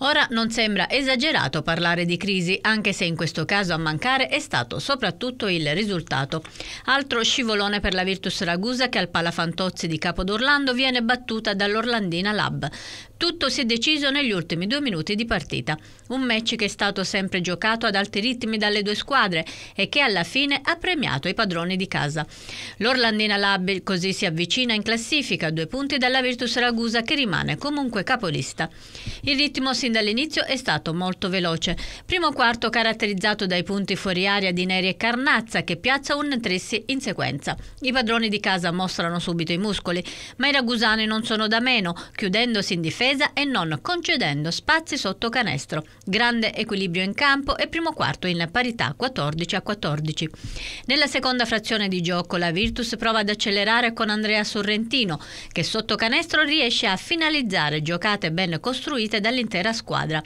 Ora non sembra esagerato parlare di crisi, anche se in questo caso a mancare è stato soprattutto il risultato. Altro scivolone per la Virtus Ragusa che al Palafantozzi di Capodorlando viene battuta dall'Orlandina Lab. Tutto si è deciso negli ultimi due minuti di partita. Un match che è stato sempre giocato ad alti ritmi dalle due squadre e che alla fine ha premiato i padroni di casa. L'Orlandina Lab così si avvicina in classifica, due punti dalla Virtus Ragusa che rimane comunque capolista. Il ritmo si fin dall'inizio è stato molto veloce. Primo quarto caratterizzato dai punti fuori aria di Neri e Carnazza che piazza un tressi in sequenza. I padroni di casa mostrano subito i muscoli, ma i ragusani non sono da meno, chiudendosi in difesa e non concedendo spazi sotto canestro. Grande equilibrio in campo e primo quarto in parità 14 a 14. Nella seconda frazione di gioco la Virtus prova ad accelerare con Andrea Sorrentino che sotto canestro riesce a finalizzare giocate ben costruite dall'intera squadra squadra.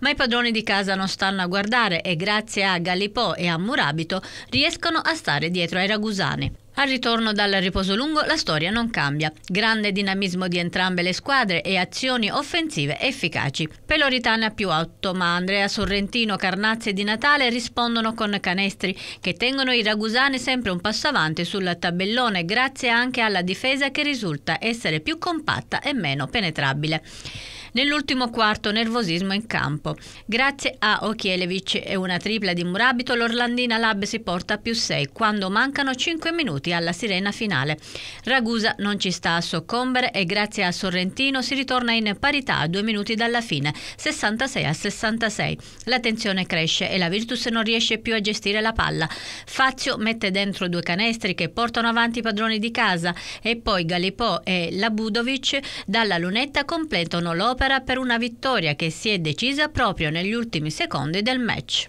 Ma i padroni di casa non stanno a guardare e grazie a Gallipò e a Murabito riescono a stare dietro ai ragusani. Al ritorno dal riposo lungo la storia non cambia. Grande dinamismo di entrambe le squadre e azioni offensive efficaci. Peloritana più 8, ma Andrea Sorrentino, Carnazze di Natale rispondono con canestri che tengono i ragusani sempre un passo avanti sul tabellone grazie anche alla difesa che risulta essere più compatta e meno penetrabile. Nell'ultimo quarto nervosismo in campo. Grazie a Okielevic e una tripla di Murabito l'Orlandina Lab si porta a più 6 quando mancano 5 minuti alla sirena finale. Ragusa non ci sta a soccombere e grazie a Sorrentino si ritorna in parità a due minuti dalla fine, 66 a 66. La tensione cresce e la Virtus non riesce più a gestire la palla. Fazio mette dentro due canestri che portano avanti i padroni di casa e poi Galipò e Labudovic dalla lunetta completano l'opera opera per una vittoria che si è decisa proprio negli ultimi secondi del match.